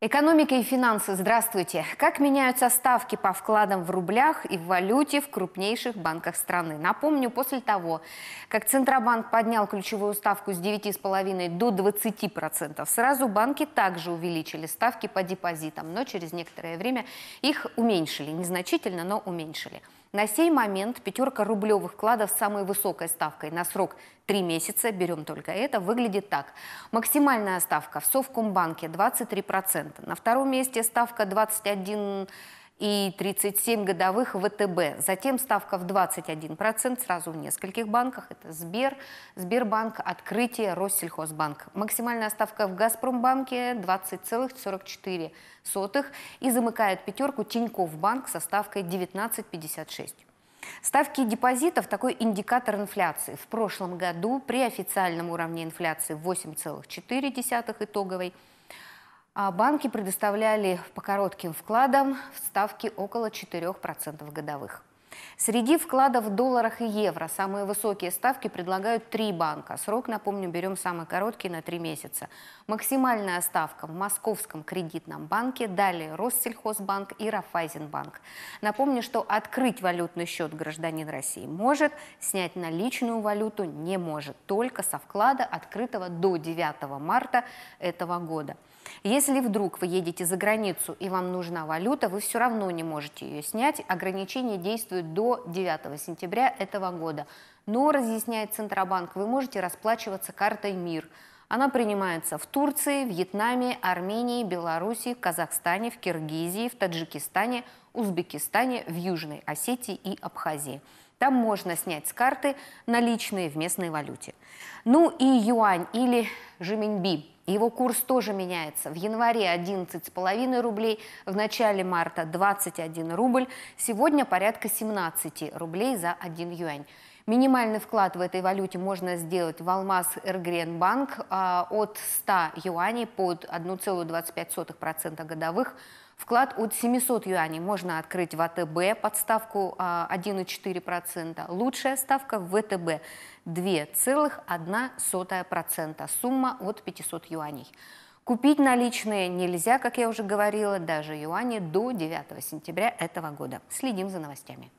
Экономика и финансы. Здравствуйте. Как меняются ставки по вкладам в рублях и в валюте в крупнейших банках страны? Напомню, после того, как Центробанк поднял ключевую ставку с 9,5 до 20%, сразу банки также увеличили ставки по депозитам, но через некоторое время их уменьшили. Незначительно, но уменьшили. На сей момент пятерка рублевых вкладов с самой высокой ставкой на срок 3 месяца, берем только это, выглядит так. Максимальная ставка в Совкомбанке 23%, на втором месте ставка 21 и 37 годовых ВТБ. Затем ставка в 21% сразу в нескольких банках. Это Сбер, Сбербанк, Открытие, Россельхозбанк. Максимальная ставка в Газпромбанке 20,44. И замыкает пятерку Тинькофф банк со ставкой 19,56. Ставки депозитов – такой индикатор инфляции. В прошлом году при официальном уровне инфляции 8,4 итоговой – а банки предоставляли по коротким вкладам ставки около 4% годовых. Среди вкладов в долларах и евро самые высокие ставки предлагают три банка. Срок, напомню, берем самый короткий на три месяца. Максимальная ставка в Московском кредитном банке, далее Россельхозбанк и Рафайзенбанк. Напомню, что открыть валютный счет гражданин России может, снять наличную валюту не может, только со вклада, открытого до 9 марта этого года. Если вдруг вы едете за границу и вам нужна валюта, вы все равно не можете ее снять, Ограничения действуют до 9 сентября этого года. Но, разъясняет Центробанк, вы можете расплачиваться картой МИР. Она принимается в Турции, Вьетнаме, Армении, Белоруссии, Казахстане, в Киргизии, в Таджикистане, Узбекистане, в Южной Осетии и Абхазии. Там можно снять с карты наличные в местной валюте. Ну и юань или жеминьби. Его курс тоже меняется. В январе 11,5 рублей, в начале марта 21 рубль. Сегодня порядка 17 рублей за 1 юань. Минимальный вклад в этой валюте можно сделать в Алмаз эргрен Банк а, от 100 юаней под 1,25% годовых Вклад от 700 юаней можно открыть в АТБ под ставку 1,4%. Лучшая ставка в ВТБ а 2,1%. Сумма от 500 юаней. Купить наличные нельзя, как я уже говорила, даже юани до 9 сентября этого года. Следим за новостями.